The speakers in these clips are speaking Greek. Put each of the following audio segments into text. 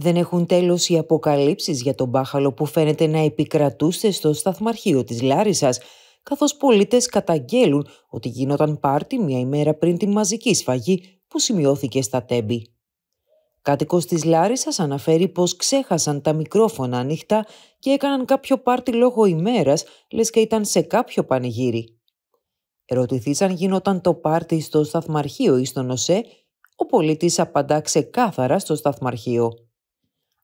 Δεν έχουν τέλος οι αποκαλύψεις για τον μπάχαλο που φαίνεται να επικρατούσε στο σταθμαρχείο της Λάρισας καθώς πολίτες καταγγέλουν ότι γίνονταν πάρτι μια ημέρα πριν τη μαζική σφαγή που σημειώθηκε στα Τέμπη. Κάτοικος της Λάρισας αναφέρει πως ξέχασαν τα μικρόφωνα ανοιχτά και έκαναν κάποιο πάρτι λόγω ημέρας, λες και ήταν σε κάποιο πανηγύρι. Ερωτηθείς αν γινόταν το πάρτι στο σταθμαρχείο ή στον ΟΣΕ, ο πολίτης απαντά ξεκάθαρα στο σταθμαρχείο.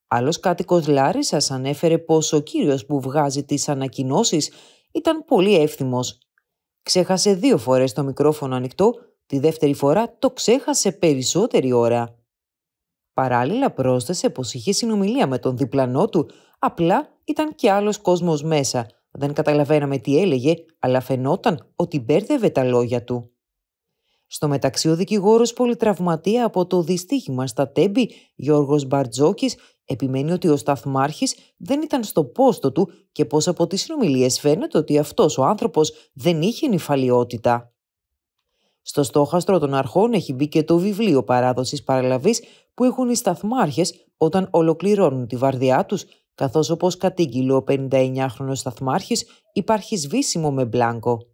Άλλος κάτοικος σας ανέφερε πως ο κύριος που βγάζει τις ανακοινώσεις ήταν πολύ εύθυμος. Ξέχασε δύο φορές το μικρόφωνο ανοιχτό, τη δεύτερη φορά το ξέχασε περισσότερη ώρα. Παράλληλα πρόσθεσε πως είχε συνομιλία με τον διπλανό του, απλά ήταν και άλλος κόσμος μέσα. Δεν καταλαβαίναμε τι έλεγε, αλλά φαινόταν ότι μπέρδευε τα λόγια του. Στο μεταξύ ο δικηγόρος πολυτραυματία από το δυστύχημα στα τέμπη Γιώργος Μπαρτζόκης επιμένει ότι ο σταθμάρχης δεν ήταν στο πόστο του και πως από τις συνομιλίες φαίνεται ότι αυτός ο άνθρωπος δεν είχε νυφαλιότητα. Στο στόχαστρο των αρχών έχει μπει και το βιβλίο παράδοσης παραλαβής που έχουν οι σταθμάρχες όταν ολοκληρώνουν τη βαρδιά τους, καθώς όπως κατήγγειλε ο 59 χρονος σταθμάρχης υπάρχει σβήσιμο με μπλάνκο.